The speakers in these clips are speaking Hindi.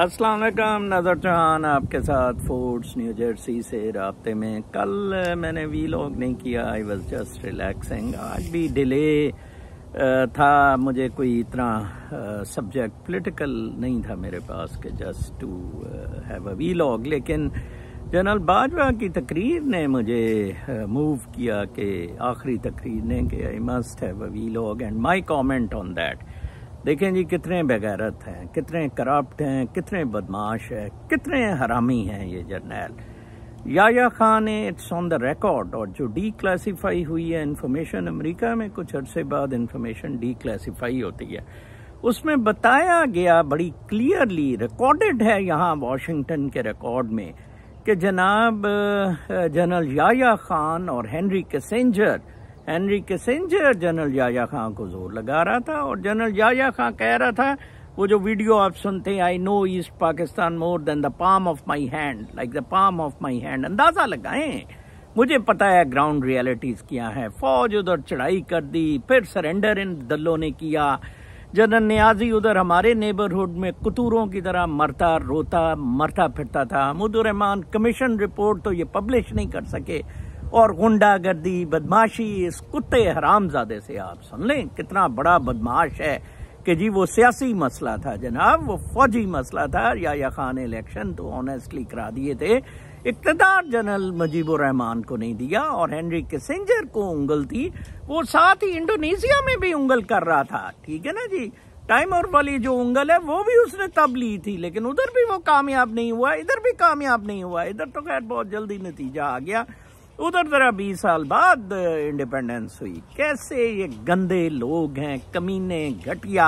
अस्सलाम वालेकुम नज़र जहान आपके साथ फोर्ट्स न्यू जर्सी से रबते में कल मैंने वी लॉग नहीं किया आई वाज जस्ट रिलैक्सिंग आज भी डिले था मुझे कोई इतना सब्जेक्ट पॉलिटिकल नहीं था मेरे पास कि just to have a V log लेकिन जनरल बाजवा की तकरीर ने मुझे मूव किया कि आखिरी तकरीर ने कि I must have a V log and my comment on that देखें जी कितने बेगैरत हैं कितने करप्ट हैं कितने बदमाश हैं कितने हरामी हैं ये जर्नैल याया खान ने इट्स ऑन द रिकॉर्ड और जो डी क्लासीफाई हुई है इन्फॉर्मेशन अमेरिका में कुछ अरसे बाद इन्फॉर्मेशन डी क्लासीफाई होती है उसमें बताया गया बड़ी क्लियरली रिकॉर्डेड है यहाँ वाशिंगटन के रिकॉर्ड में कि जनाब जनरल याया खान और Henry Kissinger Henry Kissinger general Yahya Khan को जोर लगा रहा था और जनरल जाजा खां कह रहा था वो जो वीडियो आप सुनते हैं I know East Pakistan more than the palm of my hand like the palm of my hand अंदाजा लगाएं मुझे पता है ग्राउंड रियलिटीज क्या है फौज उधर चढ़ाई कर दी फिर सरेंडर इन दलों ने किया जनरल न्याजी उधर हमारे नेबरहुड में कतूरों की तरह मरता रोता मरता फिरता था महमूद कमीशन रिपोर्ट तो ये पब्लिश नहीं कर सके और गुंडागर्दी बदमाशी इस कुत्ते हरामजादे से आप सुन लें कितना बड़ा बदमाश है कि जी वो सियासी मसला था जनाब वो फौजी मसला था या, या खान इलेक्शन तो ऑनेस्टली करा दिए थे इकतदार जनरल मजीबुर रहमान को नहीं दिया और हेनरी किसिंजर को उंगल थी वो साथ ही इंडोनेशिया में भी उंगल कर रहा था ठीक है ना जी टाइम और वाली जो उंगल है वो भी उसने तब ली थी लेकिन उधर भी वो कामयाब नहीं हुआ इधर भी कामयाब नहीं हुआ इधर तो खैर बहुत जल्दी नतीजा आ गया उधर जरा बीस साल बाद इंडिपेंडेंस हुई कैसे ये गंदे लोग हैं कमीने घटिया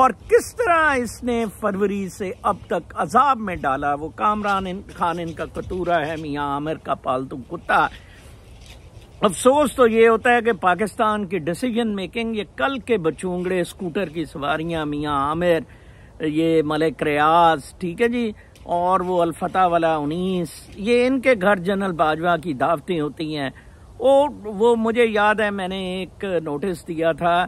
और किस तरह इसने फरवरी से अब तक अजाब में डाला वो कामरान खान इनका कतूरा है मियाँ आमिर का पालतू कुत्ता अफसोस तो ये होता है कि पाकिस्तान की डिसीजन मेकिंग ये कल के बचूंगड़े स्कूटर की सवारियां मियाँ आमिर ये मलिक रियाज ठीक है जी और वो अलफता वाला उन्नीस ये इनके घर जनरल बाजवा की दावतें होती हैं और वो मुझे याद है मैंने एक नोटिस दिया था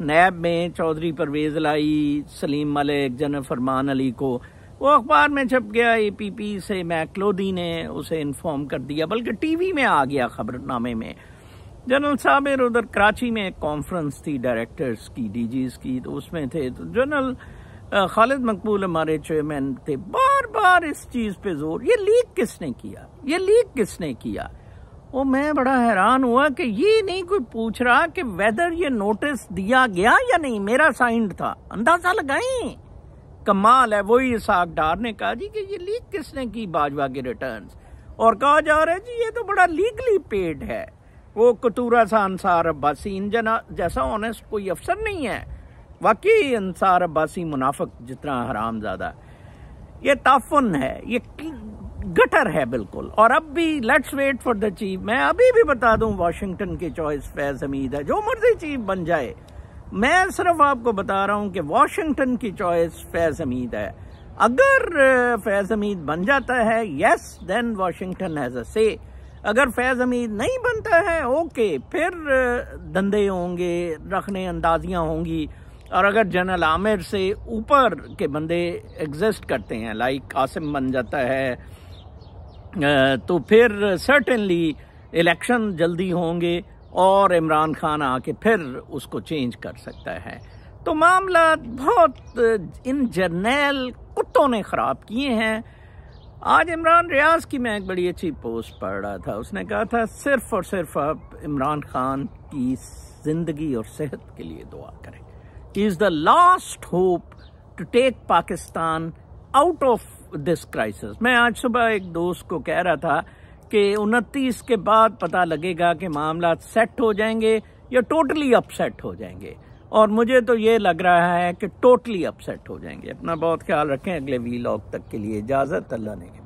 नैब में चौधरी परवेज़ लाई सलीम मलिक जनरल फरमान अली को वो अखबार में छप गया ए पी पी से मैकलोदी ने उसे इन्फॉर्म कर दिया बल्कि टी वी में आ गया खबरनामे में जनरल साहब उधर कराची में एक कॉन्फ्रेंस थी डायरेक्टर्स की डी डीजीज की तो उसमें थे तो जनरल खालिद मकबूल हमारे चेयरमैन थे बार बार इस चीज़ पे जोर ये लीक किसने किया ये लीक किसने किया वो मैं बड़ा हैरान हुआ कि ये नहीं कोई पूछ रहा कि वेदर ये नोटिस दिया गया या नहीं मेरा साइंड था अंदाजा लगाए कमाल है वही इसाक डार ने कहा जी कि ये लीक किसने की बाजवा के रिटर्न और कहा जा रहा है जी ये तो बड़ा लीगली पेड है वो कतूरा सा अंसार अब्बासीन जना जैसा ऑनेस्ट कोई अफसर नहीं है वाकई अंसार अब्बासी मुनाफक जितना हराम ज़्यादा ये ताफन है ये गटर है बिल्कुल और अब भी let's wait for the chief मैं अभी भी बता दूं वाशिंगटन की चॉइस फैज हमीद है जो मर्जी चीफ बन जाए मैं सिर्फ आपको बता रहा हूं कि वाशिंगटन की चॉइस फैज हमीद है अगर फैज हमीद बन जाता है yes then Washington has a से अगर फैज हमीद नहीं बनता है ओके फिर धंधे होंगे रखने अंदाजियां होंगी और अगर जनरल आमिर से ऊपर के बंदे एग्जिस्ट करते हैं लाइक आसिम बन जाता है तो फिर सर्टेनली इलेक्शन जल्दी होंगे और इमरान खान आके फिर उसको चेंज कर सकता है तो मामला बहुत इन जर्नैल कुत्तों ने ख़राब किए हैं आज इमरान रियाज की मैं एक बड़ी अच्छी पोस्ट पढ़ रहा था उसने कहा था सिर्फ और सिर्फ आप इमरान खान की ज़िंदगी और सेहत के लिए दुआ करें is the last hope to take Pakistan out of this crisis. मैं आज सुबह एक दोस्त को कह रहा था कि उनतीस के बाद पता लगेगा कि मामला सेट हो जाएंगे या टोटली अपसेट हो जाएंगे और मुझे तो ये लग रहा है कि टोटली अपसेट हो जाएंगे अपना बहुत ख्याल रखें अगले वी लॉग तक के लिए इजाज़त अल्लाह ने